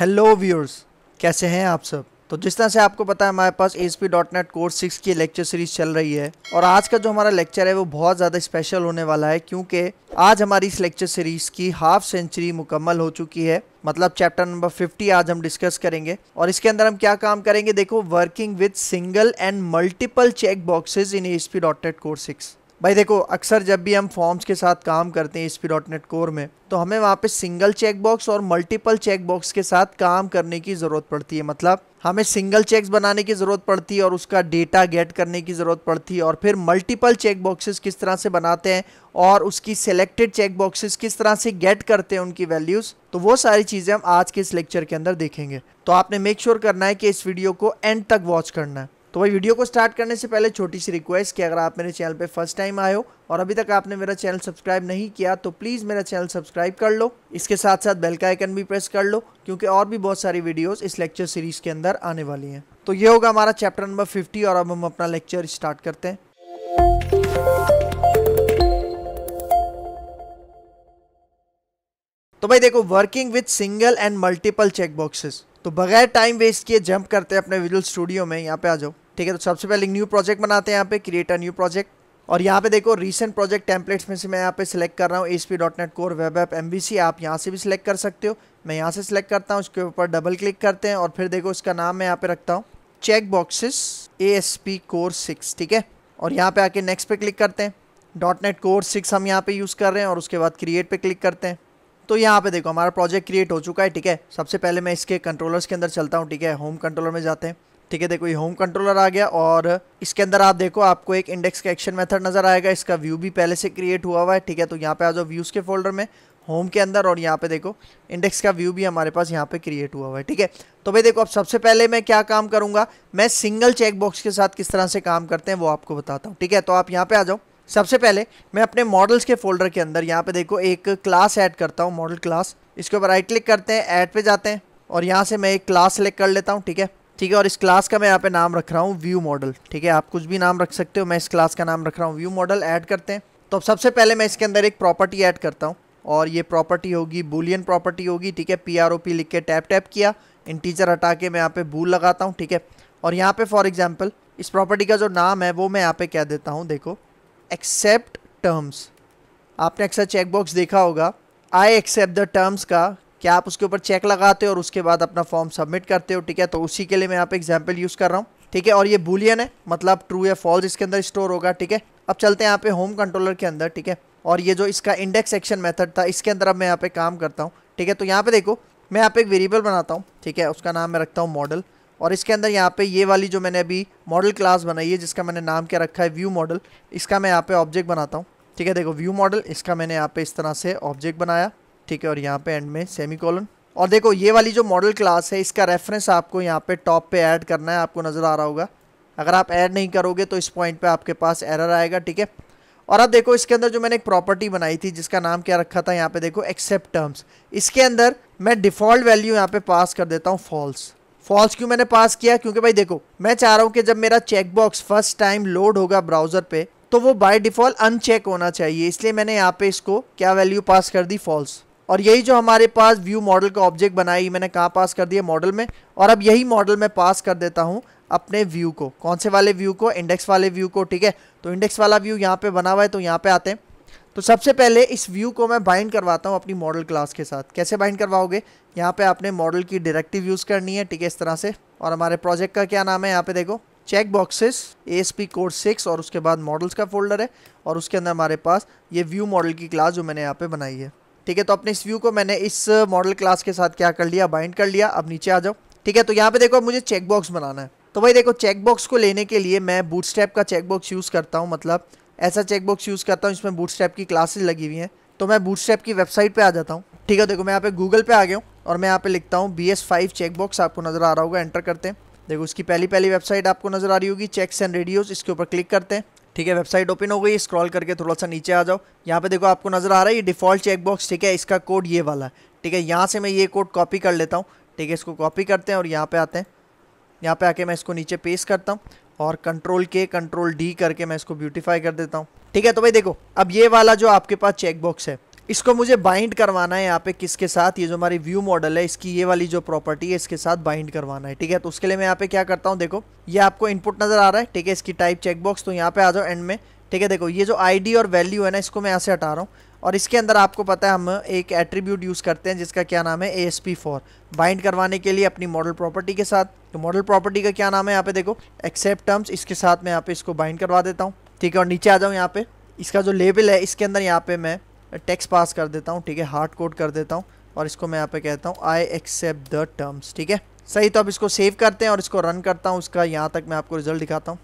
hello viewers कैसे हैं आप सब तो जिस तरह से आपको पता है हमारे पास S P dot net course six की लेक्चर सीरीज चल रही है और आज का जो हमारा लेक्चर है वो बहुत ज़्यादा स्पेशल होने वाला है क्योंकि आज हमारी इस लेक्चर सीरीज़ की हाफ सेंचुरी मुकम्मल हो चुकी है मतलब चैप्टर नंबर 50 आज हम डिस्कस करेंगे और इसके अंदर हम क्या काम करेंगे देखो working with single and multiple check boxes in S P dot net course six भाई देखो अक्सर जब भी हम फॉर्म्स के साथ काम करते हैं इस डॉट नेट कोर में तो हमें वहाँ पे सिंगल चेक बॉक्स और मल्टीपल चेक बॉक्स के साथ काम करने की ज़रूरत पड़ती है मतलब हमें सिंगल चेक्स बनाने की ज़रूरत पड़ती है और उसका डेटा गेट करने की ज़रूरत पड़ती है और फिर मल्टीपल चेक बॉक्सेस किस तरह से बनाते हैं और उसकी सेलेक्टेड चेक बॉक्सेस किस तरह से गेट करते हैं उनकी वैल्यूज़ तो वो सारी चीज़ें हम आज के इस लेक्चर के अंदर देखेंगे तो आपने मेक श्योर sure करना है कि इस वीडियो को एंड तक वॉच करना है तो भाई वीडियो को स्टार्ट करने से पहले छोटी सी रिक्वेस्ट कि अगर आप मेरे चैनल पे फर्स्ट टाइम आए हो और अभी तक आपने मेरा चैनल सब्सक्राइब नहीं किया तो प्लीज़ मेरा चैनल सब्सक्राइब कर लो इसके साथ साथ बेल का आइकन भी प्रेस कर लो क्योंकि और भी बहुत सारी वीडियोस इस लेक्चर सीरीज़ के अंदर आने वाली हैं तो ये होगा हमारा चैप्टर नंबर फिफ्टी और अब हम अपना लेक्चर स्टार्ट करते हैं तो भाई देखो working with single and multiple check boxes तो बगैर टाइम वेस्ट किए जंप करते हैं अपने विजुअल स्टूडियो में यहाँ पे आ जाओ ठीक है तो सबसे पहले न्यू प्रोजेक्ट बनाते हैं यहाँ पे क्रिएट अ न्यू प्रोजेक्ट और यहाँ पे देखो रीसेंट प्रोजेक्ट टेम्पलेट्स में से मैं यहाँ पे सिलेक्ट कर रहा हूँ S P dot net core web app M B C आप यहाँ से भी सिलेक्ट कर सकते हो मैं यहाँ से सिलेक्ट करता हूँ उसके ऊपर डबल क्लिक करते हैं और फिर देखो इसका नाम मैं यहाँ पे रखता हूँ check boxes A S P core six ठीक है और यहाँ पे आके नेक्स्ट पे क्लिक करते हैं डॉट नेट कोर सिक्स हम यहाँ पे यूज़ कर रहे हैं और उसके बाद क्रिएट पे क्लिक करते हैं तो यहाँ पे देखो हमारा प्रोजेक्ट क्रिएट हो चुका है ठीक है सबसे पहले मैं इसके कंट्रोलर्स के अंदर चलता हूँ ठीक है होम कंट्रोलर में जाते हैं ठीक है देखो ये होम कंट्रोलर आ गया और इसके अंदर आप देखो आपको एक इंडेक्स का एक्शन मेथड नजर आएगा इसका व्यू भी पहले से क्रिएट हुआ हुआ है ठीक है तो यहाँ पे आ जाओ व्यूज़ के फोल्डर में होम के अंदर और यहाँ पे देखो इंडेक्स का व्यू भी हमारे पास यहाँ पे क्रिएट हुआ हुआ है ठीक है तो भाई देखो अब सबसे पहले मैं क्या काम करूँगा मैं सिंगल चेकबॉक्स के साथ किस तरह से काम करते हैं वो आपको बताता हूँ ठीक है तो आप यहाँ पे आ जाओ सबसे पहले मैं अपने मॉडल्स के फोल्डर के अंदर यहाँ पे देखो एक क्लास ऐड करता हूँ मॉडल क्लास इसके ऊपर राइट क्लिक करते हैं ऐड पे जाते हैं और यहाँ से मैं एक क्लास सेलेक्ट कर लेता हूँ ठीक है ठीक है और इस क्लास का मैं यहाँ पे नाम रख रहा हूँ व्यू मॉडल ठीक है आप कुछ भी नाम रख सकते हो मैं इस क्लास का नाम रख रहा हूँ व्यू मॉडल ऐड करते हैं तो अब सबसे पहले मैं इसके अंदर एक प्रॉपर्टी ऐड करता हूँ और ये प्रॉपर्टी होगी बुलियन प्रॉपर्टी होगी ठीक है पी आर ओ पी लिख के टैप टैप किया इंटीजर हटा के मैं यहाँ पे बूल लगाता हूँ ठीक है और यहाँ पे फॉर एग्जाम्पल इस प्रॉपर्टी का जो नाम है वो मैं यहाँ पे कह देता हूँ देखो एक्सेप्ट टर्म्स आपने अक्सर चेकबॉक्स देखा होगा आई एक्सेप्ट द टर्म्स का क्या आप उसके ऊपर चेक लगाते हो और उसके बाद अपना फॉर्म सबमिट करते हो ठीक है तो उसी के लिए मैं आप एग्जाम्पल यूज़ कर रहा हूँ ठीक है और ये बुलियन है मतलब ट्रू या फॉल्स इसके अंदर स्टोर होगा ठीक है अब चलते हैं यहाँ पे होम कंट्रोलर के अंदर ठीक है और ये जो इसका इंडेक्स एक्शन मेथड था इसके अंदर अब मैं यहाँ पे काम करता हूँ ठीक है तो यहाँ पे देखो मैं यहाँ पे एक वेरिएबल बनाता हूँ ठीक है उसका नाम मैं रखता हूँ मॉडल और इसके अंदर यहाँ पे ये वाली जो मैंने अभी मॉडल क्लास बनाई है जिसका मैंने नाम क्या रखा है व्यू मॉडल इसका मैं यहाँ पे ऑब्जेक्ट बनाता हूँ ठीक है देखो व्यू मॉडल इसका मैंने यहाँ पे इस तरह से ऑब्जेक्ट बनाया ठीक है और यहाँ पे एंड में सेमी कॉलन और देखो ये वाली जो मॉडल क्लास है इसका रेफरेंस आपको यहाँ पे टॉप पे ऐड करना है आपको नज़र आ रहा होगा अगर आप ऐड नहीं करोगे तो इस पॉइंट पे आपके पास एरर आएगा ठीक है और अब देखो इसके अंदर जो मैंने एक प्रॉपर्टी बनाई थी जिसका नाम क्या रखा था यहाँ पे देखो एक्सेप्ट टर्म्स इसके अंदर मैं डिफ़ॉल्ट वैल्यू यहाँ पे पास कर देता हूँ फॉल्स फॉल्स क्यों मैंने पास किया क्योंकि भाई देखो मैं चाह रहा हूँ कि जब मेरा चेकबॉक्स फर्स्ट टाइम लोड होगा ब्राउज़र पे तो वो बाय डिफ़ॉल्ट अनचेक होना चाहिए इसलिए मैंने यहाँ पे इसको क्या वैल्यू पास कर दी फॉल्स और यही जो हमारे पास व्यू मॉडल का ऑब्जेक्ट बनाई मैंने कहाँ पास कर दिया मॉडल में और अब यही मॉडल मैं पास कर देता हूँ अपने व्यू को कौन से वाले व्यू को इंडेक्स वाले व्यू को ठीक है तो इंडेक्स वाला व्यू यहाँ पे बना हुआ है तो यहाँ पे आते हैं तो सबसे पहले इस व्यू को मैं बाइंड करवाता हूँ अपनी मॉडल क्लास के साथ कैसे बाइंड करवाओगे यहाँ पे आपने मॉडल की डायरेक्टिव यूज़ करनी है ठीक है इस तरह से और हमारे प्रोजेक्ट का क्या नाम है यहाँ पे देखो check boxes A S P code six और उसके बाद मॉडल्स का फोल्डर है और उसके अंदर हमारे पास ये व्यू मॉडल की क्लास जो मैंने यहाँ पे बनाई है ठीक है तो अपने इस व्यू को मैंने इस मॉडल क्लास के साथ क्या कर लिया बाइंड कर लिया अब नीचे आ जाओ ठीक है तो यहाँ पे देखो अब मुझे चेकबॉक्स बनाना है तो भाई देखो चेकबॉक्स को लेने के लिए मैं बूट का चेकबॉक्स यूज़ करता हूँ मतलब ऐसा चेकबॉक्स यूज़ करता हूँ इसमें बूट की क्लासेज लगी हुई हैं तो मैं बूट की वेबसाइट पर आ जाता हूँ ठीक है देखो मैं यहाँ पे गूगल पे आ गया हूँ और मैं यहाँ पे लिखता हूँ बी एस फाइव चेकबॉक्स आपको नज़र आ रहा होगा एंटर करते हैं देखो उसकी पहली पहली वेबसाइट आपको नज़र आ रही होगी चेक्स एंड रेडियोज़ इसके ऊपर क्लिक करते हैं ठीक है वेबसाइट ओपन हो गई स्क्रॉल करके थोड़ा सा नीचे आ जाओ यहाँ पे देखो आपको नज़र आ रहा है ये डिफ़ॉल्ट चेकबॉक्स ठीक है इसका कोड ये वाला है ठीक है यहाँ से मैं ये कोड कॉपी कर लेता हूँ ठीक है इसको कॉपी करते हैं और यहाँ पे आते हैं यहाँ पे आके मैं इसको नीचे पेस्ट करता हूँ और कंट्रोल के कंट्रोल डी करके मैं इसको ब्यूटीफाई कर देता हूँ ठीक है तो भाई देखो अब ये वाला जो आपके पास चेकबॉक्स है इसको मुझे बाइंड करवाना है यहाँ पे किसके साथ ये जो हमारी व्यू मॉडल है इसकी ये वाली जो प्रॉपर्टी है इसके साथ बाइंड करवाना है ठीक है तो उसके लिए मैं यहाँ पे क्या करता हूँ देखो ये आपको इनपुट नजर आ रहा है ठीक है इसकी टाइप चेकबॉक्स तो यहाँ पे आ जाओ एंड में ठीक है देखो ये जो आईडी और वैल्यू है ना इसको मैं यहाँ से हटा रहा हूँ और इसके अंदर आपको पता है हम एक एट्रीब्यूट यूज़ करते हैं जिसका क्या नाम है A S P four bind करवाने के लिए अपनी मॉडल प्रॉपर्टी के साथ तो मॉडल प्रॉपर्टी का क्या नाम है यहाँ पे देखो एक्सेप्ट टर्म्स इसके साथ मैं यहाँ पे इसको बाइंड करवा देता हूँ ठीक है और नीचे आ जाऊँ यहाँ पे इसका जो लेबल है इसके अंदर यहाँ पे मैं टैक्स पास कर देता हूँ ठीक है हार्ड कोड कर देता हूँ और इसको मैं यहाँ पे कहता हूँ आई एक्सेप्ट द टर्म्स ठीक है सही तो अब इसको सेव करते हैं और इसको रन करता हूँ उसका यहाँ तक मैं आपको रिजल्ट दिखाता हूँ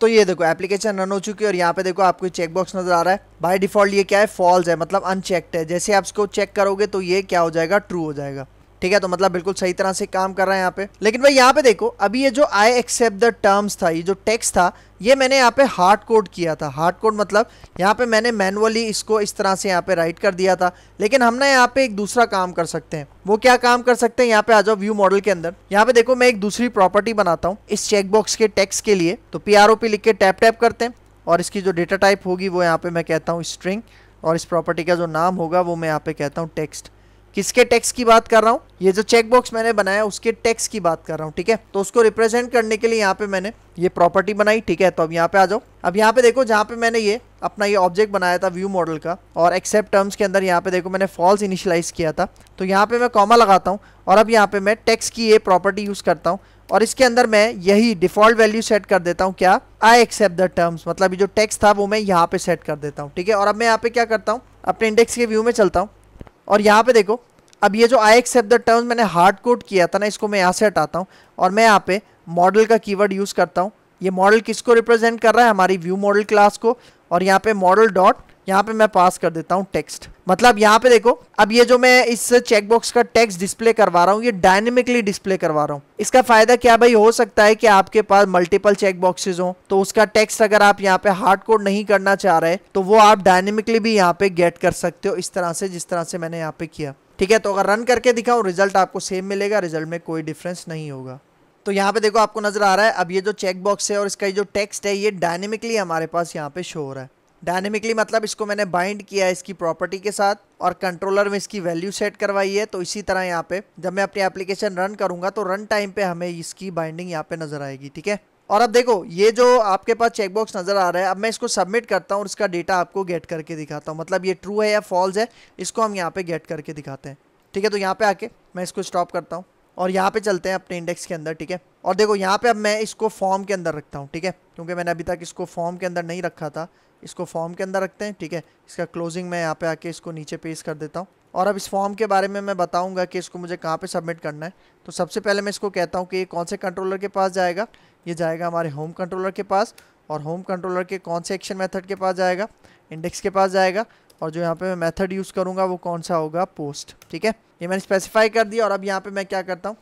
तो ये देखो एप्लीकेशन रन हो चुकी है और यहाँ पे देखो आपको चेकबॉक्स नजर आ रहा है बाय डिफॉल्ट ये क्या है फॉल्स है मतलब अनचेक्ड है जैसे आप इसको चेक करोगे तो ये क्या हो जाएगा ट्रू हो जाएगा ठीक है तो मतलब बिल्कुल सही तरह से काम कर रहा है यहाँ पे लेकिन भाई यहाँ पे देखो अभी ये जो आई एक्सेप्ट द टर्म्स था ये जो टेक्स्ट था ये मैंने यहाँ पे हार्ड कोड किया था हार्ड कोड मतलब यहाँ पे मैंने मैनुअली इसको इस तरह से यहाँ पे राइट कर दिया था लेकिन हम ना यहाँ पे एक दूसरा काम कर सकते हैं वो क्या काम कर सकते हैं यहाँ पे आ जाओ व्यू मॉडल के अंदर यहाँ पे देखो मैं एक दूसरी प्रॉपर्टी बनाता हूँ इस चेकबॉक्स के टेक्स के लिए तो पी आर ओ पी लिख के टैप टैप करते हैं और इसकी जो डेटा टाइप होगी वो यहाँ पे मैं कहता हूँ स्ट्रिंग और इस प्रॉपर्टी का जो नाम होगा वो मैं यहाँ पे कहता हूँ टेक्स्ट किसके टैक्स की बात कर रहा हूँ ये जो चेक बॉक्स मैंने बनाया उसके टैक्स की बात कर रहा हूँ ठीक है तो उसको रिप्रेजेंट करने के लिए यहाँ पे मैंने ये प्रॉपर्टी बनाई ठीक है तो अब यहाँ पे आ जाओ अब यहाँ पे देखो जहाँ पे मैंने ये अपना ये ऑब्जेक्ट बनाया था व्यू मॉडल का और एक्सेप्ट टर्म्स के अंदर यहाँ पे देखो मैंने फॉल्स इनिशलाइज किया था तो यहाँ पे मैं कॉमा लगाता हूँ और अब यहाँ पे मैं टैक्स की ये प्रॉपर्टी यूज़ करता हूँ और इसके अंदर मैं यही डिफॉल्ट वैल्यू सेट कर देता हूँ क्या आई एक्सेप्ट द टर्म्स मतलब जो टैक्स था वो मैं यहाँ पे सेट कर देता हूँ ठीक है और अब मैं यहाँ पे क्या करता हूँ अपने इंडेक्स के व्यू में चलता हूँ और यहाँ पे देखो अब ये जो आई एक्सेप्ट द टर्म्स मैंने हार्ड कोड किया था ना इसको मैं यहाँ से हटाता हूँ और मैं यहाँ पे मॉडल का कीवर्ड यूज़ करता हूँ ये मॉडल किसको रिप्रेजेंट कर रहा है हमारी व्यू मॉडल क्लास को और यहाँ पे मॉडल डॉट यहाँ पे मैं पास कर देता हूँ टेक्स्ट मतलब यहाँ पे देखो अब ये जो मैं इस चेकबॉक्स का टेक्स्ट डिस्प्ले करवा रहा हूँ ये डायनेमिकली डिस्प्ले करवा रहा हूँ इसका फायदा क्या भाई हो सकता है कि आपके पास मल्टीपल चेक बॉक्सेज हो तो उसका टेक्स्ट अगर आप यहाँ पे हार्ड कोड नहीं करना चाह रहे तो वो आप डायनेमिकली भी यहाँ पे गेट कर सकते हो इस तरह से जिस तरह से मैंने यहाँ पे किया ठीक है तो अगर रन करके दिखाऊँ रिजल्ट आपको सेम मिलेगा रिजल्ट में कोई डिफरेंस नहीं होगा तो यहाँ पे देखो आपको नजर आ रहा है अब ये जो चेक बॉक्स है और इसका जो टेक्स्ट है ये डायनेमिकली हमारे पास यहाँ पे शो हो रहा है डायनेमिकली मतलब इसको मैंने बाइंड किया है इसकी प्रॉपर्टी के साथ और कंट्रोलर में इसकी वैल्यू सेट करवाई है तो इसी तरह यहाँ पे जब मैं अपनी एप्लीकेशन रन करूँगा तो रन टाइम पे हमें इसकी बाइंडिंग यहाँ पे नजर आएगी ठीक है और अब देखो ये जो आपके पास चेकबॉक्स नज़र आ रहा है अब मैं इसको सबमिट करता हूँ और इसका डेटा आपको गेट करके दिखाता हूँ मतलब ये ट्रू है या फॉल्स है इसको हम यहाँ पे गेट करके दिखाते हैं ठीक है तो यहाँ पे आके मैं इसको स्टॉप करता हूँ और यहाँ पे चलते हैं अपने इंडेक्स के अंदर ठीक है और देखो यहाँ पे अब मैं इसको फॉर्म के अंदर रखता हूँ ठीक है क्योंकि मैंने अभी तक इसको फॉर्म के अंदर नहीं रखा था इसको फॉर्म के अंदर रखते हैं ठीक है इसका क्लोजिंग मैं यहाँ पे आके इसको नीचे पेश कर देता हूँ और अब इस फॉर्म के बारे में मैं बताऊँगा कि इसको मुझे कहाँ पर सबमिट करना है तो सबसे पहले मैं इसको कहता हूँ कि ये कौन से कंट्रोलर के पास जाएगा ये जाएगा हमारे होम कंट्रोलर के पास और होम कंट्रोलर के कौन से एक्शन मेथड के पास जाएगा इंडेक्स के पास जाएगा और जो यहाँ पे मैं मेथड यूज़ करूँगा वो कौन सा होगा पोस्ट ठीक है ये मैंने स्पेसिफाई कर दिया और अब यहाँ पर मैं क्या करता हूँ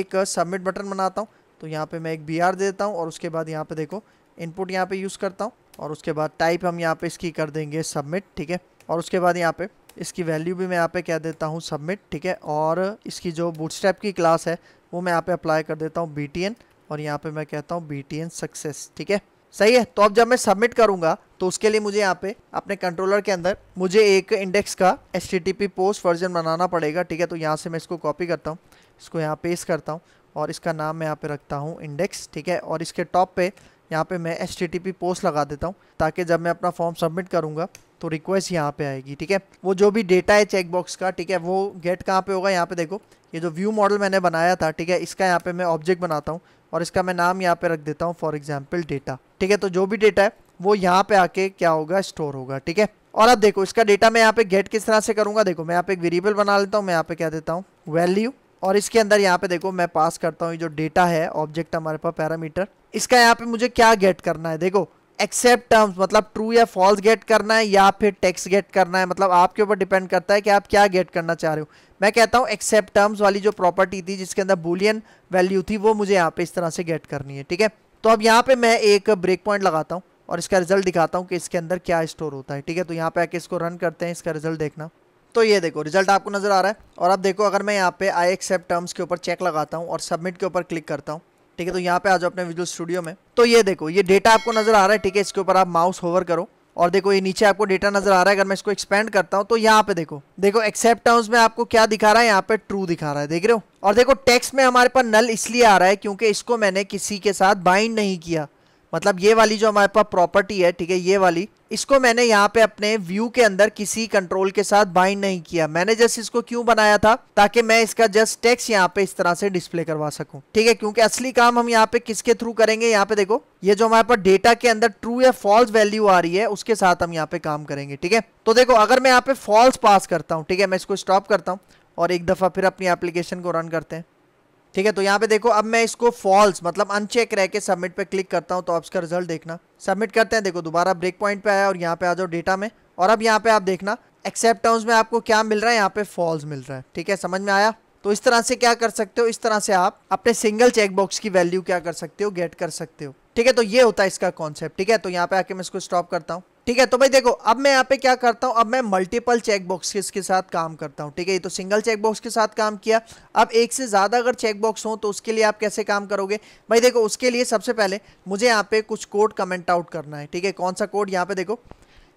एक सबमिट बटन बनाता हूँ तो यहाँ पर मैं एक बी दे देता हूँ और उसके बाद यहाँ पर देखो इनपुट यहाँ पर यूज़ करता हूँ और उसके बाद टाइप हम यहाँ पे इसकी कर देंगे सबमिट ठीक है और उसके बाद यहाँ पे इसकी वैल्यू भी मैं यहाँ पे कह देता हूँ सबमिट ठीक है और इसकी जो बूट की क्लास है वो मैं यहाँ पे अप्लाई कर देता हूँ बी और यहाँ पे मैं कहता हूँ बी सक्सेस ठीक है सही है तो अब जब मैं सबमिट करूंगा तो उसके लिए मुझे यहाँ पे अपने कंट्रोलर के अंदर मुझे एक इंडेक्स का एच पोस्ट वर्जन बनाना पड़ेगा ठीक है तो यहाँ से मैं इसको कॉपी करता हूँ इसको यहाँ पेस्ट करता हूँ और इसका नाम मैं यहाँ पे रखता हूँ इंडेक्स ठीक है और इसके टॉप पे यहाँ पे मैं पी पोस्ट लगा देता हूँ ताकि जब मैं अपना फॉर्म सबमिट करूँगा तो रिक्वेस्ट यहाँ पे आएगी ठीक है वो जो भी डेटा है चेकबॉक्स का ठीक है वो गेट कहाँ पे होगा यहाँ पे देखो ये जो व्यू मॉडल मैंने बनाया था ठीक है इसका यहाँ पे मैं ऑब्जेक्ट बनाता हूँ और इसका मैं नाम यहाँ पे रख देता हूँ फॉर एग्जाम्पल डेटा ठीक है तो जो भी डेटा है वो यहाँ पे आके क्या होगा स्टोर होगा ठीक है और अब देखो इसका डेटा मैं यहाँ पे गेट किस तरह से करूँगा देखो मैं यहाँ पे एक वेरिएबल बना लेता हूँ मैं यहाँ पे क्या देता हूँ वैल्यू और इसके अंदर यहाँ पे देखो मैं पास करता हूँ जो डेटा है ऑब्जेक्ट हमारे पास पैरामीटर इसका यहाँ पे मुझे क्या गेट करना है देखो एक्सेप्ट टर्म्स मतलब ट्रू या फॉल्स गेट करना है या फिर टेक्स गेट करना है मतलब आपके ऊपर डिपेंड करता है कि आप क्या गेट करना चाह रहे हो मैं कहता हूँ एक्सेप्ट टर्म्स वाली जो प्रॉपर्टी थी जिसके अंदर बुलियन वैल्यू थी वो मुझे यहाँ पे इस तरह से गेट करनी है ठीक है तो अब यहाँ पे मैं एक ब्रेक पॉइंट लगाता हूँ और इसका रिजल्ट दिखाता हूँ कि इसके अंदर क्या स्टोर होता है ठीक है तो यहाँ पे आके इसको रन करते हैं इसका रिजल्ट देखना तो ये देखो रिजल्ट आपको नज़र आ रहा है और अब देखो अगर मैं यहाँ पे आई एक्सेप्ट टर्म्स के ऊपर चेक लगाता हूँ और सबमिट के ऊपर क्लिक करता हूँ ठीक है तो यहाँ पे आ जाओ अपने विजुअल स्टूडियो में तो ये देखो ये डेटा आपको नजर आ रहा है ठीक है इसके ऊपर आप माउस होवर करो और देखो ये नीचे आपको डेटा नजर आ रहा है अगर मैं इसको एक्सपेंड करता हूँ तो यहाँ पे देखो देखो एक्सेप्ट टर्म्स में आपको क्या दिखा रहा है यहाँ पे ट्रू दिखा रहा है देख रहे हो और देखो टेक्स्ट में हमारे पास नल इसलिए आ रहा है क्योंकि इसको मैंने किसी के साथ बाइंड नहीं किया मतलब ये वाली जो हमारे पास प्रॉपर्टी है ठीक है ये वाली इसको मैंने यहाँ पे अपने व्यू के अंदर किसी कंट्रोल के साथ बाइंड नहीं किया मैंने जस्ट इसको क्यों बनाया था ताकि मैं इसका जस्ट टेक्स यहाँ पे इस तरह से डिस्प्ले करवा सकूं ठीक है क्योंकि असली काम हम यहाँ पे किसके थ्रू करेंगे यहाँ पे देखो ये जो हमारे पास डेटा के अंदर ट्रू या फॉल्स वैल्यू आ रही है उसके साथ हम यहाँ पे काम करेंगे ठीक है तो देखो अगर मैं यहाँ पे फॉल्स पास करता हूँ ठीक है मैं इसको स्टॉप करता हूँ और एक दफा फिर अपनी एप्लीकेशन को रन करते हैं ठीक है तो यहाँ पे देखो अब मैं इसको फॉल्स मतलब अनचेक रह के सबमिट पे क्लिक करता हूँ तो आप इसका रिजल्ट देखना सबमिट करते हैं देखो दोबारा ब्रेक पॉइंट पे आया और यहाँ पे आ जाओ डेटा में और अब यहाँ पे आप देखना एक्सेप्ट टर्म्स में आपको क्या मिल रहा है यहाँ पे फॉल्स मिल रहा है ठीक है समझ में आया तो इस तरह से क्या कर सकते हो इस तरह से आप अपने सिंगल चेकबॉक्स की वैल्यू क्या कर सकते हो गेट कर सकते हो ठीक है तो ये होता है इसका कॉन्सेप्ट ठीक है तो यहाँ पे आके मैं इसको स्टॉप करता हूँ ठीक है तो भाई देखो अब मैं यहाँ पे क्या करता हूँ अब मैं मल्टीपल चेक के साथ काम करता हूँ ठीक है ये तो सिंगल चेक बॉक्स के साथ काम किया अब एक से ज़्यादा अगर चेक बॉक्स हो तो उसके लिए आप कैसे काम करोगे भाई देखो उसके लिए सबसे पहले मुझे यहाँ पे कुछ कोड कमेंट आउट करना है ठीक है कौन सा कोड यहाँ पे देखो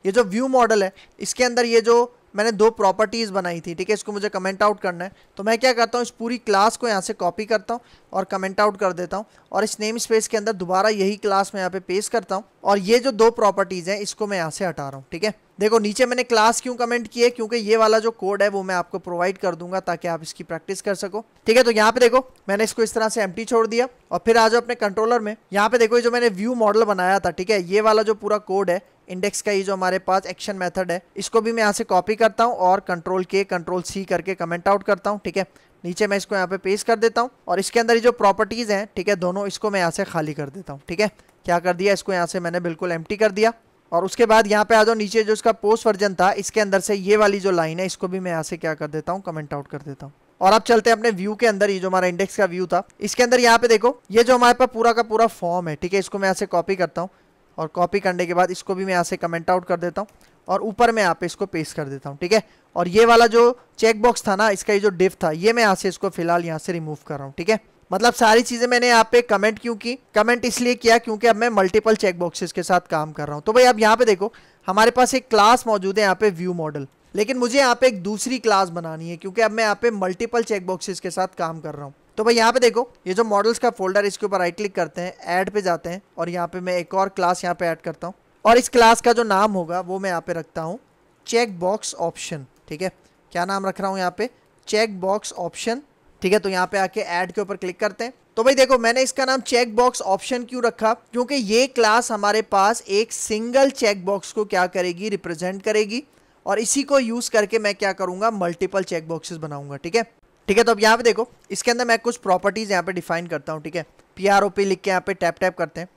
ये जो व्यू मॉडल है इसके अंदर ये जो मैंने दो प्रॉपर्टीज़ बनाई थी ठीक है इसको मुझे कमेंट आउट करना है तो मैं क्या करता हूँ इस पूरी क्लास को यहाँ से कॉपी करता हूँ और कमेंट आउट कर देता हूँ और इस नेम स्पेस के अंदर दोबारा यही क्लास मैं यहाँ पे पेश करता हूँ और ये जो दो प्रॉपर्टीज़ हैं इसको मैं यहाँ से हटा रहा हूँ ठीक है देखो नीचे मैंने क्लास क्यों कमेंट किए क्योंकि ये वाला जो कोड है वो मैं आपको प्रोवाइड कर दूंगा ताकि आप इसकी प्रैक्टिस कर सको ठीक है तो यहाँ पे देखो मैंने इसको इस तरह से एम छोड़ दिया और फिर आ जाओ अपने कंट्रोलर में यहाँ पे देखो ये जो मैंने व्यू मॉडल बनाया था ठीक है ये वाला जो पूरा कोड है इंडेक्स का ये जो हमारे पास एक्शन मेथड है इसको भी मैं यहाँ से कॉपी करता हूँ और कंट्रोल के कंट्रोल सी करके कमेंट आउट करता हूँ ठीक है नीचे मैं इसको यहाँ पे पेस्ट कर देता हूँ और इसके अंदर ये जो प्रॉपर्टीज़ हैं ठीक है दोनों इसको मैं यहाँ से खाली कर देता हूँ ठीक है क्या कर दिया इसको यहाँ से मैंने बिल्कुल एम्प्टी कर दिया और उसके बाद यहाँ पे आ जाओ नीचे जो इसका पोस्ट वर्जन था इसके अंदर से ये वाली जो लाइन है इसको भी मैं यहाँ से क्या कर देता हूँ कमेंट आउट कर देता हूँ और अब चलते हैं अपने व्यू के अंदर ये जो हमारा इंडेक्स का व्यू था इसके अंदर यहाँ पे देखो ये जो हमारे पास पूरा का पूरा फॉर्म है ठीक है इसको मैं यहाँ से कॉपी करता हूँ और कॉपी करने के बाद इसको भी मैं यहाँ से कमेंट आउट कर देता हूँ और ऊपर मैं यहाँ पे इसको पेस्ट कर देता हूँ ठीक है और ये वाला जो चेकबॉक्स था ना इसका ये जो डिफ था ये मैं यहाँ से इसको फिलहाल यहाँ से रिमूव कर रहा हूँ ठीक है मतलब सारी चीज़ें मैंने यहाँ पे कमेंट क्यों की कमेंट इसलिए किया क्योंकि अब मैं मल्टीपल चेक बॉक्सेस के साथ काम कर रहा हूँ तो भाई आप यहाँ पे देखो हमारे पास एक क्लास मौजूद है यहाँ पे व्यू मॉडल लेकिन मुझे यहाँ पे एक दूसरी क्लास बनानी है क्योंकि अब मैं यहाँ पे मल्टीपल चेक बॉक्सेस के साथ काम कर रहा हूँ तो भाई यहाँ पे देखो ये जो मॉडल्स का फोल्डर इसके ऊपर राइट क्लिक करते हैं ऐड पे जाते हैं और यहाँ पे मैं एक और क्लास यहाँ पे ऐड करता हूँ और इस क्लास का जो नाम होगा वो मैं यहाँ पे रखता हूँ चेक बॉक्स ऑप्शन ठीक है क्या नाम रख रहा हूँ यहाँ पे चेक बॉक्स ऑप्शन ठीक है तो यहाँ पे आके ऐड के ऊपर क्लिक करते हैं तो भाई देखो मैंने इसका नाम चेक बॉक्स ऑप्शन क्यों रखा क्योंकि ये क्लास हमारे पास एक सिंगल चेक बॉक्स को क्या करेगी रिप्रेजेंट करेगी और इसी को यूज़ करके मैं क्या करूँगा मल्टीपल चेक बॉक्सेस बनाऊँगा ठीक है ठीक है तो अब यहाँ पे देखो इसके अंदर मैं कुछ प्रॉपर्टीज़ यहाँ पे डिफाइन करता हूँ ठीक है पी आर ओ पी लिख के यहाँ पे टैप टैप करते हैं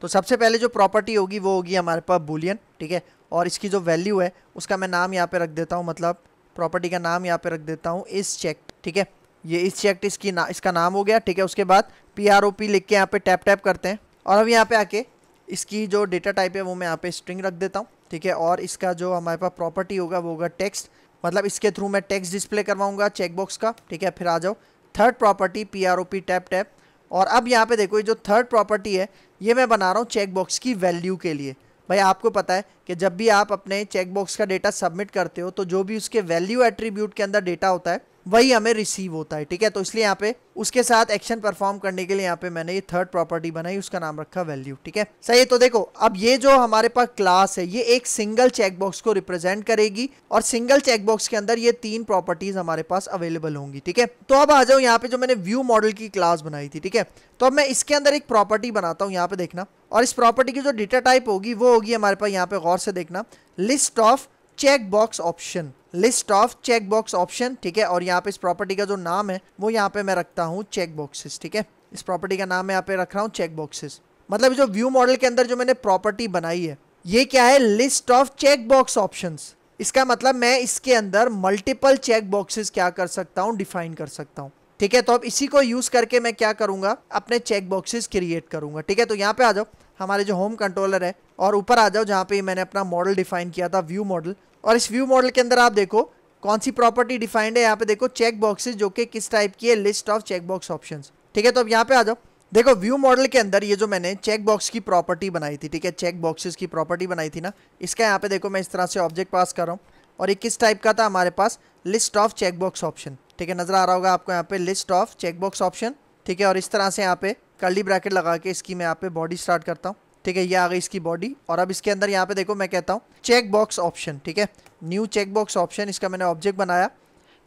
तो सबसे पहले जो प्रॉपर्टी होगी वो होगी हमारे पास बुलियन ठीक है और इसकी जो वैल्यू है उसका मैं नाम यहाँ पे रख देता हूँ मतलब प्रॉपर्टी का नाम यहाँ पे रख देता हूँ इस चेक ठीक है ये इस चेक इसकी ना इसका नाम हो गया ठीक है उसके बाद पी आर ओ पी लिख के यहाँ पे टैप टैप करते हैं और अब यहाँ पे आके इसकी जो डेटा टाइप है वो मैं यहाँ पे स्ट्रिंग रख देता हूँ ठीक है और इसका जो हमारे पास प्रॉपर्टी होगा वो होगा टेक्स्ट मतलब इसके थ्रू मैं टेक्स्ट डिस्प्ले करवाऊँगा चेकबॉक्स का ठीक है फिर आ जाओ third property P R O P tab tab और अब यहाँ पर देखो ये जो थर्ड प्रॉपर्टी है ये मैं बना रहा हूँ चेकबॉक्स की वैल्यू के लिए भाई आपको पता है कि जब भी आप अपने चेकबॉक्स का डेटा सबमिट करते हो तो जो भी उसके वैल्यू एट्रीब्यूट के अंदर डेटा होता है वही हमें रिसीव होता है ठीक है तो इसलिए यहाँ पे उसके साथ एक्शन परफॉर्म करने के लिए यहाँ पे मैंने ये थर्ड प्रॉपर्टी बनाई उसका नाम रखा वैल्यू ठीक है सही है तो देखो अब ये जो हमारे पास क्लास है ये एक सिंगल चेकबॉक्स को रिप्रेजेंट करेगी और सिंगल चेकबॉक्स के अंदर ये तीन प्रॉपर्टीज हमारे पास अवेलेबल होंगी ठीक है तो अब आ जाओ यहाँ पे जो मैंने व्यू मॉडल की क्लास बनाई थी ठीक है तो अब मैं इसके अंदर एक प्रॉपर्टी बनाता हूँ यहाँ पे देखना और इस प्रॉपर्टी की जो डेटा टाइप होगी वो होगी हमारे पास यहाँ पे गौर से देखना list of check box option list of check box option ठीक है और यहाँ पे इस प्रॉपर्टी का जो नाम है वो यहाँ पे मैं रखता हूँ चेक बॉक्सेस ठीक है इस प्रॉपर्टी का नाम मैं यहाँ पे रख रहा हूँ चेक बॉक्सेस मतलब जो व्यू मॉडल के अंदर जो मैंने प्रॉपर्टी बनाई है ये क्या है list of check box option इसका मतलब मैं इसके अंदर मल्टीपल चेक बॉक्सेस क्या कर सकता हूँ डिफाइन कर सकता हूँ ठीक है तो अब इसी को यूज करके मैं क्या करूंगा अपने चेक बॉक्सेस क्रिएट करूंगा ठीक है तो यहाँ पे आ जाओ हमारे जो होम कंट्रोलर है और ऊपर आ जाओ जहाँ पे मैंने अपना मॉडल डिफाइन किया था व्यू मॉडल और इस व्यू मॉडल के अंदर आप देखो कौन सी प्रॉपर्टी डिफाइंड है यहाँ पे देखो चेक बॉक्सेस जो कि किस टाइप की है list of check box option ठीक है तो अब यहाँ पे आ जाओ देखो व्यू मॉडल के अंदर ये जो मैंने चेक बॉक्स की प्रॉपर्टी बनाई थी ठीक है चेक बॉक्सेस की प्रॉपर्टी बनाई थी ना इसका यहाँ पे देखो मैं इस तरह से ऑब्जेक्ट पास कर रहा हूँ और ये किस टाइप का था हमारे पास list of check box option ठीक है नजर आ रहा होगा आपको यहाँ पे list of check box option ठीक है और इस तरह से यहाँ पे कर्ली ब्रैकेट लगा के इसकी मैं यहाँ पे बॉडी स्टार्ट करता हूँ ठीक है ये आ गई इसकी बॉडी और अब इसके अंदर यहाँ पे देखो मैं कहता हूँ चेक बॉक्स ऑप्शन ठीक है न्यू चेक बॉक्स ऑप्शन इसका मैंने ऑब्जेक्ट बनाया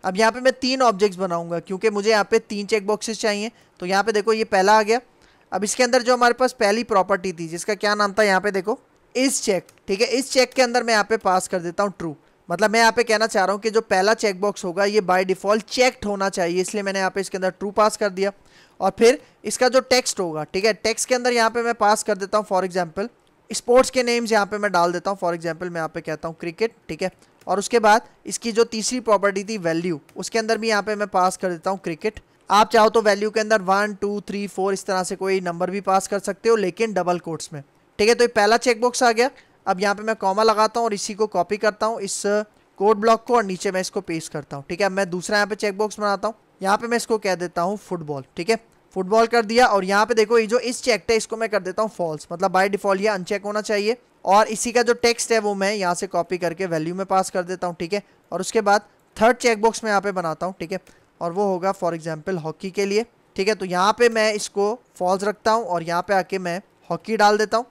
अब यहाँ पे मैं तीन ऑब्जेक्ट्स बनाऊंगा क्योंकि मुझे यहाँ पे तीन चेक बॉक्सेस चाहिए तो यहाँ पे देखो ये पहला आ गया अब इसके अंदर जो हमारे पास पहली प्रॉपर्टी थी जिसका क्या नाम था यहाँ पे देखो इस चेक ठीक है इस चेक के अंदर मैं यहाँ पे पास कर देता हूँ ट्रू मतलब मैं यहाँ पे कहना चाह रहा हूँ कि जो पहला चेक बॉक्स होगा ये बाय डिफॉल्ट चेक होना चाहिए इसलिए मैंने यहाँ पे इसके अंदर ट्रू पास कर दिया और फिर इसका जो टेक्स्ट होगा ठीक है टेक्स्ट के अंदर यहाँ पे मैं पास कर देता हूँ फॉर एग्जाम्पल स्पोर्ट्स के नेम्स यहाँ पे मैं डाल देता हूँ फॉर एग्जाम्पल मैं यहाँ पे कहता हूँ क्रिकेट ठीक है और उसके बाद इसकी जो तीसरी प्रॉपर्टी थी वैल्यू उसके अंदर भी यहाँ पे मैं पास कर देता हूँ क्रिकेट आप चाहो तो वैल्यू के अंदर वन टू थ्री फोर इस तरह से कोई नंबर भी पास कर सकते हो लेकिन डबल कोर्ट्स में ठीक है तो ये पहला चेकबॉक्स आ गया अब यहाँ पे मैं कॉमा लगाता हूँ और इसी को कॉपी करता हूँ इस कोड ब्लॉक को और नीचे मैं इसको पेस्ट करता हूँ ठीक है अब मैं दूसरा यहाँ पे चेकबॉक्स बनाता हूँ यहाँ पे मैं इसको कह देता हूँ फुटबॉल ठीक है फुटबॉल कर दिया और यहाँ पे देखो ये जो इस चेक है इसको मैं कर देता हूँ फॉल्स मतलब बाय डिफॉल्ट ये अनचेक होना चाहिए और इसी का जो टेक्स्ट है वो मैं यहाँ से कॉपी करके वैल्यू में पास कर देता हूँ ठीक है और उसके बाद थर्ड चेकबॉक्स मैं यहाँ पे बनाता हूँ ठीक है और वो होगा फॉर एग्जाम्पल हॉकी के लिए ठीक है तो यहाँ पे मैं इसको फॉल्स रखता हूँ और यहाँ पे आके मैं हॉकी डाल देता हूँ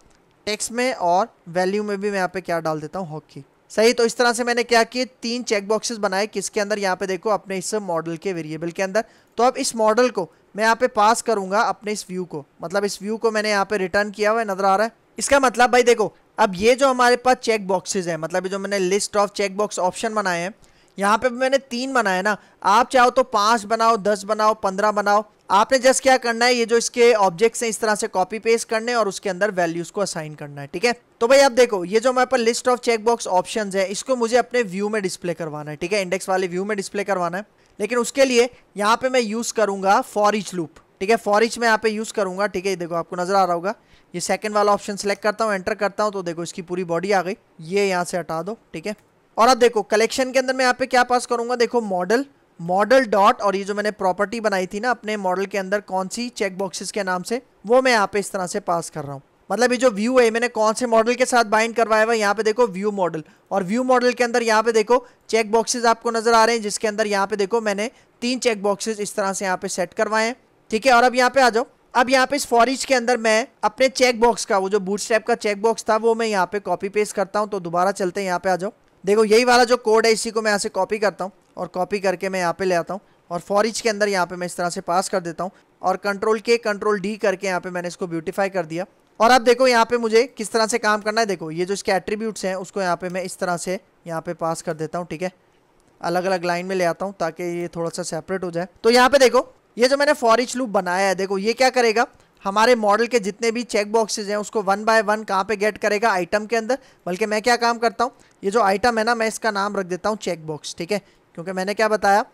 टेक्स्ट में और वैल्यू में भी मैं यहाँ पे क्या डाल देता हूँ हॉकी सही तो इस तरह से मैंने क्या किए तीन चेक बॉक्सेस बनाए किसके अंदर यहाँ पे देखो अपने इस मॉडल के वेरिएबल के अंदर तो अब इस मॉडल को मैं यहाँ पे पास करूँगा अपने इस व्यू को मतलब इस व्यू को मैंने यहाँ पे रिटर्न किया हुआ नज़र आ रहा है इसका मतलब भाई देखो अब ये जो हमारे पास चेक बॉक्सेज है मतलब जो मैंने list of check box option बनाए हैं यहाँ पे मैंने तीन बनाया ना आप चाहो तो पाँच बनाओ दस बनाओ पंद्रह बनाओ आपने जस्ट क्या करना है ये जो इसके ऑब्जेक्ट्स हैं इस तरह से कॉपी पेस्ट करने और उसके अंदर वैल्यूज को असाइन करना है ठीक है तो भाई आप देखो ये जो हमारे पर लिस्ट ऑफ चेकबॉक्स ऑप्शन है इसको मुझे अपने व्यू में डिस्प्ले करवाना है ठीक है इंडेक्स वाले व्यू में डिस्प्ले करवाना है लेकिन उसके लिए यहाँ पे मैं यूज़ करूंगा फॉर इच लूप ठीक है फॉर इच यहाँ पे यूज़ करूंगा ठीक है देखो आपको नजर आ रहा होगा ये सेकंड वाला ऑप्शन सेलेक्ट करता हूँ एंटर करता हूँ तो देखो इसकी पूरी बॉडी आ गई ये यहाँ से हटा दो ठीक है और अब देखो कलेक्शन के अंदर मैं यहाँ पे क्या पास करूंगा देखो मॉडल मॉडल डॉट और ये जो मैंने प्रॉपर्टी बनाई थी ना अपने मॉडल के अंदर कौन सी चेक बॉक्सेस के नाम से वो मैं यहाँ पे इस तरह से पास कर रहा हूँ मतलब ये जो व्यू है मैंने कौन से मॉडल के साथ बाइंड करवाया हुआ यहाँ पे देखो व्यू मॉडल और व्यू मॉडल के अंदर यहाँ पे देखो चेक बॉक्सेस आपको नजर आ रहे हैं जिसके अंदर यहाँ पे देखो मैंने तीन चेक बॉक्सेस इस तरह से यहाँ पे सेट करवाए हैं ठीक है और अब यहाँ पे आ जाओ अब यहाँ पे इस फॉरिज के अंदर मैं अपने चेक बॉक्स का वो जो बूट स्टेप का चेक बॉक्स था वो मैं यहाँ पे कॉपी पेस्ट करता हूँ तो दोबारा चलते हैं यहाँ पे आ जाओ देखो यही वाला जो कोड है इसी को मैं यहाँ से कॉपी करता हूँ और कॉपी करके मैं यहाँ पे ले आता हूँ और फॉरिज के अंदर यहाँ पे मैं इस तरह से पास कर देता हूँ और कंट्रोल के कंट्रोल डी करके यहाँ पे मैंने इसको ब्यूटीफाई कर दिया और अब देखो यहाँ पे मुझे किस तरह से काम करना है देखो ये जो इसके एट्रीब्यूट्स हैं उसको यहाँ पे मैं इस तरह से यहाँ पे पास कर देता हूँ ठीक है अलग अलग लाइन में ले आता हूँ ताकि ये थोड़ा सा सेपरेट हो जाए तो यहाँ पे देखो ये जो मैंने फॉरिज लूप बनाया है देखो ये क्या करेगा हमारे मॉडल के जितने भी चेक बॉक्सेज हैं उसको वन बाय वन कहाँ पे गेट करेगा आइटम के अंदर बल्कि मैं क्या काम करता हूँ ये जो आइटम है ना मैं इसका नाम रख देता हूँ चेक बॉक्स ठीक है क्योंकि मैंने क्या बताया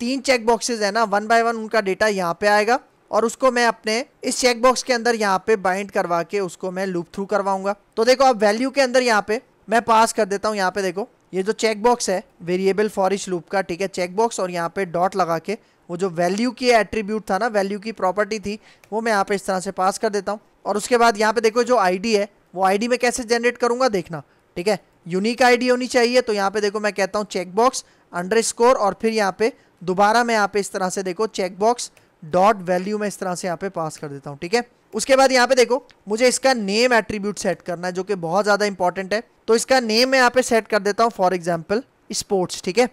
तीन चेक बॉक्सेज है ना वन बाय वन उनका डेटा यहाँ पे आएगा और उसको मैं अपने इस चेक बॉक्स के अंदर यहाँ पे बाइंड करवा के उसको मैं लूप थ्रू करवाऊंगा तो देखो आप वैल्यू के अंदर यहाँ पे मैं पास कर देता हूँ यहाँ पे देखो ये जो चेक बॉक्स है वेरिएबल फॉरिश लूप का ठीक है चेक बॉक्स और यहाँ पे डॉट लगा के वो जो वैल्यू की एट्रीब्यूट था ना वैल्यू की प्रॉपर्टी थी वो मैं यहाँ पे इस तरह से पास कर देता हूँ और उसके बाद यहाँ पे देखो जो आईडी है वो आईडी में कैसे जनरेट करूँगा देखना ठीक है यूनिक आईडी होनी चाहिए तो यहाँ पे देखो मैं कहता हूँ चेकबॉक्स अंडर स्कोर और फिर यहाँ पे दोबारा मैं यहाँ पे इस तरह से देखो चेकबॉक्स डॉट वैल्यू मैं इस तरह से यहाँ पे पास कर देता हूँ ठीक है उसके बाद यहाँ पे देखो मुझे इसका नेम एट्रीब्यूट सेट करना है जो कि बहुत ज़्यादा इंपॉर्टेंट है तो इसका नेम मैं यहाँ पे सेट कर देता हूँ फॉर एग्जाम्पल स्पोर्ट्स ठीक है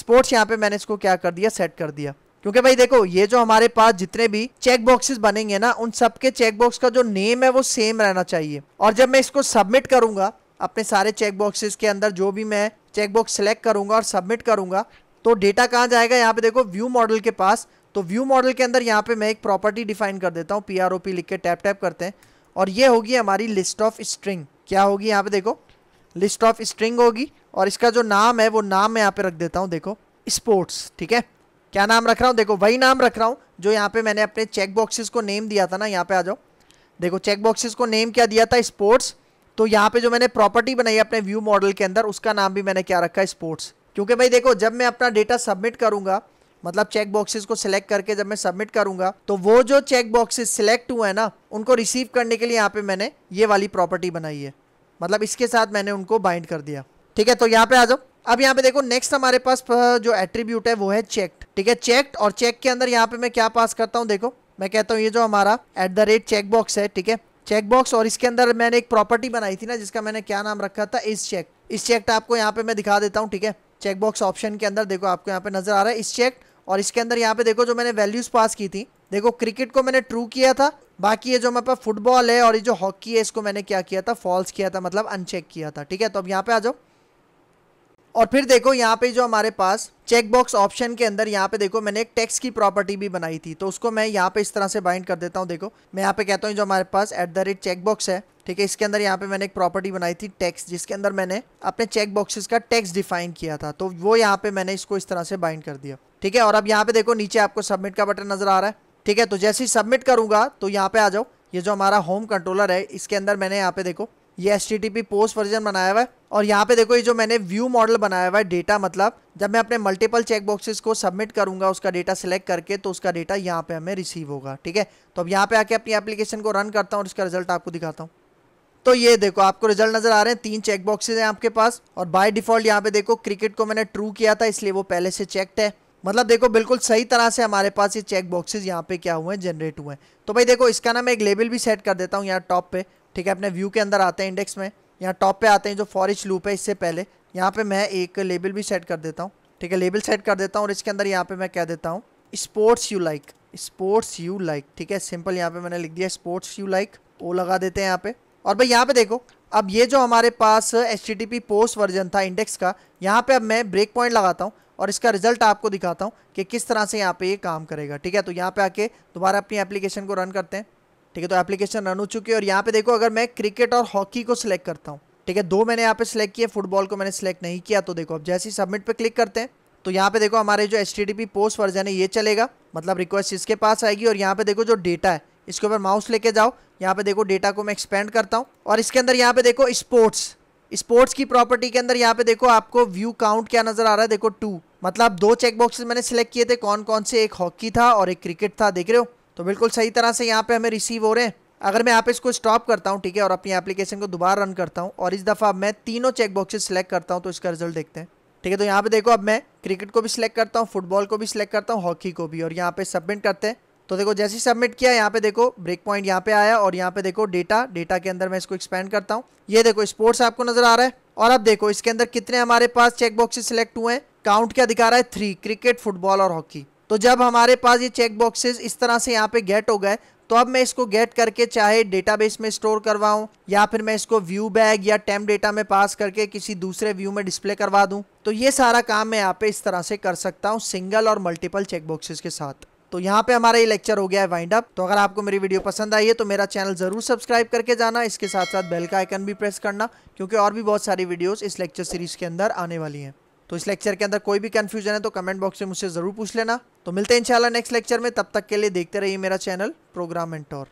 स्पोर्ट्स यहाँ पे मैंने इसको क्या कर दिया सेट कर दिया क्योंकि भाई देखो ये जो हमारे पास जितने भी चेक बॉक्सेस बनेंगे ना उन सबके चेक बॉक्स का जो नेम है वो सेम रहना चाहिए और जब मैं इसको सबमिट करूंगा अपने सारे चेक बॉक्सेस के अंदर जो भी मैं चेक बॉक्स सेलेक्ट करूंगा और सबमिट करूंगा तो डेटा कहाँ जाएगा यहाँ पे देखो व्यू मॉडल के पास तो व्यू मॉडल के अंदर यहाँ पे मैं एक प्रॉपर्टी डिफाइन कर देता हूँ पी आर ओ पी लिख के टैप टैप करते हैं और ये होगी हमारी लिस्ट ऑफ स्ट्रिंग क्या होगी यहाँ पे देखो लिस्ट ऑफ स्ट्रिंग होगी और इसका जो नाम है वो नाम मैं यहाँ पे रख देता हूँ देखो स्पोर्ट्स ठीक है क्या नाम रख रहा हूँ देखो वही नाम रख रहा हूँ जो यहाँ पे मैंने अपने चेक बॉक्सेस को नेम दिया था ना यहाँ पे आ जाओ देखो चेक बॉक्सेस को नेम क्या दिया था स्पोर्ट्स तो यहाँ पे जो मैंने प्रॉपर्टी बनाई अपने व्यू मॉडल के अंदर उसका नाम भी मैंने क्या रखा है स्पोर्ट्स क्योंकि भाई देखो जब मैं अपना डेटा सबमिट करूंगा मतलब चेक बॉक्सेस को सिलेक्ट करके जब मैं सबमिट करूंगा तो वो जो चेक बॉक्सेस सिलेक्ट हुए हैं ना उनको रिसीव करने के लिए यहाँ पे मैंने ये वाली प्रॉपर्टी बनाई है मतलब इसके साथ मैंने उनको बाइंड कर दिया ठीक है तो यहाँ पे आ जाओ अब यहाँ पे देखो नेक्स्ट हमारे पास जो एट्रीब्यूट है वो है चेक्ड ठीक है चेक्ड और चेक के अंदर यहाँ पे मैं क्या पास करता हूँ देखो मैं कहता हूँ ये जो हमारा at the rate check box है ठीक है चेक बॉक्स और इसके अंदर मैंने एक प्रॉपर्टी बनाई थी ना जिसका मैंने क्या नाम रखा था इस चेक इस चेक आपको यहाँ पे मैं दिखा देता हूँ ठीक है चेक बॉक्स ऑप्शन के अंदर देखो आपको यहाँ पे नजर आ रहा है इस चेक और इसके अंदर यहाँ पे देखो जो मैंने वैल्यूज पास की थी देखो क्रिकेट को मैंने ट्रू किया था बाकी ये जो मेरे पास फुटबॉल है और ये जो हॉकी है इसको मैंने क्या किया था फॉल्स किया था मतलब अनचेक किया था ठीक है तो अब यहाँ पे आ जाओ और फिर देखो यहाँ पे जो हमारे पास चेकबॉक्स ऑप्शन के अंदर यहाँ पे देखो मैंने एक टेक्स्ट की प्रॉपर्टी भी बनाई थी तो उसको मैं यहाँ पे इस तरह से बाइंड कर देता हूँ देखो मैं यहाँ पे कहता हूँ जो हमारे पास एट द रेट चेकबॉक्स है ठीक है इसके अंदर यहाँ पे मैंने एक प्रॉपर्टी बनाई थी टैक्स जिसके अंदर मैंने अपने चेक बॉक्सेस का टैक्स डिफाइन किया था तो वो यहाँ पे मैंने इसको इस तरह से बाइंड कर दिया ठीक है और अब यहाँ पे देखो नीचे आपको सबमिट का बटन नजर आ रहा है ठीक है तो जैसे ही सबमिट करूंगा तो यहाँ पे आ जाओ ये जो हमारा होम कंट्रोलर है इसके अंदर मैंने यहाँ पे देखो ये S T T P post version बनाया हुआ है और यहाँ पे देखो ये जो मैंने व्यू मॉडल बनाया हुआ है डेटा मतलब जब मैं अपने मल्टीपल चेक बॉक्सेस को सबमिट करूंगा उसका डेटा सेलेक्ट करके तो उसका डेटा यहाँ पे हमें रिसीव होगा ठीक है तो अब यहाँ पे आके अपनी एप्लीकेशन को रन करता हूँ और इसका रिजल्ट आपको दिखाता हूँ तो ये देखो आपको रिजल्ट नजर आ रहे हैं तीन चेक बॉक्सेज हैं आपके पास और बाय डिफॉल्ट यहाँ पे देखो क्रिकेट को मैंने ट्रू किया था इसलिए वो पहले से चेकड है मतलब देखो बिल्कुल सही तरह से हमारे पास ये चेक बॉक्सेज यहाँ पे क्या हुए हैं जनरेट हुए हैं तो भाई देखो इसका ना मैं एक लेबल भी सेट कर देता हूँ यहाँ टॉप पे ठीक है अपने व्यू के अंदर आते हैं इंडेक्स में यहाँ टॉप पे आते हैं जो फॉरिच लूप है इससे पहले यहाँ पे मैं एक लेबल भी सेट कर देता हूँ ठीक है लेबल सेट कर देता हूँ और इसके अंदर यहाँ पे मैं कह देता हूँ sports you like sports you like ठीक है सिंपल यहाँ पे मैंने लिख दिया स्पोर्ट्स यू लाइक वो लगा देते हैं यहाँ पे और भाई यहाँ पे देखो अब ये जो हमारे पास एच पोस्ट वर्जन था इंडेक्स का यहाँ पे अब मैं ब्रेक पॉइंट लगाता हूँ और इसका रिजल्ट आपको दिखाता हूँ कि किस तरह से यहाँ पे ये काम करेगा ठीक है तो यहाँ पे आके दोबारा अपनी एप्लीकेशन को रन करते हैं ठीक है तो एप्लीकेशन रन हो चुकी है और यहाँ पे देखो अगर मैं क्रिकेट और हॉकी को सिलेक्ट करता हूँ ठीक है दो मैंने यहाँ पे सिलेक्ट किए फुटबॉल को मैंने सिलेक्ट नहीं किया तो देखो अब जैसे ही सबमिट पे क्लिक करते हैं तो यहाँ पे देखो हमारे जो एच पोस्ट वर्जन है ये चलेगा मतलब रिक्वेस्ट इसके पास आएगी और यहाँ पे देखो जो डेटा है इसके ऊपर माउस लेके जाओ यहाँ पे देखो डेटा को मैं एक्सपेंड करता हूँ और इसके अंदर यहाँ पे देखो स्पोर्ट्स स्पोर्ट्स की प्रॉपर्टी के अंदर यहाँ पे देखो आपको व्यू काउंट क्या नजर आ रहा है देखो टू मतलब दो चेक मैंने सिलेक्ट किए थे कौन कौन से एक हॉकी था और एक क्रिकेट था देख रहे हो तो बिल्कुल सही तरह से यहाँ पे हमें रिसीव हो रहे हैं अगर मैं यहाँ पे इसको स्टॉप करता हूँ ठीक है और अपनी एप्लीकेशन को दोबारा रन करता हूँ और इस दफ़ा मैं तीनों चेक सेलेक्ट करता हूँ तो इसका रिजल्ट देखते हैं ठीक है तो यहाँ पे देखो अब मैं क्रिकेट को भी सिलेक्ट करता हूँ फुटबॉल को भी सिलेक्ट करता हूँ हॉकी को भी और यहाँ पे सबमिट करते हैं तो देखो जैसे ही सबमिट किया यहाँ पे देखो ब्रेक पॉइंट यहाँ पे आया और यहाँ पे देखो डेटा डेटा के अंदर मैं इसको एक्सपेंड करता हूँ ये देखो स्पोर्ट्स आपको नजर आ रहा है और अब देखो इसके अंदर कितने हमारे पास चेक बॉक्सेस सिलेक्ट हुए हैं काउंट क्या दिखा रहा है थ्री क्रिकेट फुटबॉल और हॉकी तो जब हमारे पास ये चेक बॉक्सेस इस तरह से यहाँ पे गेट हो गए तो अब मैं इसको गेट करके चाहे डेटाबेस में स्टोर करवाऊँ या फिर मैं इसको व्यू बैग या टेम डेटा में पास करके किसी दूसरे व्यू में डिस्प्ले करवा दूँ तो ये सारा काम मैं यहाँ पे इस तरह से कर सकता हूँ सिंगल और मल्टीपल चेक बॉक्सेस के साथ तो यहाँ पे हमारा ये लेक्चर हो गया है वाइंड अप तो अगर आपको मेरी वीडियो पसंद आई है तो मेरा चैनल जरूर सब्सक्राइब करके जाना इसके साथ साथ बेल का आइकन भी प्रेस करना क्योंकि और भी बहुत सारी वीडियोस इस लेक्चर सीरीज के अंदर आने वाली हैं तो इस लेक्चर के अंदर कोई भी कन्फ्यूजन है तो कमेंट बॉक्स में मुझसे ज़रूर पूछ लेना तो मिलते हैं इंशाल्लाह नेक्स्ट लेक्चर में तब तक के लिए देखते रहिए मेरा चैनल प्रोग्राम एंटोर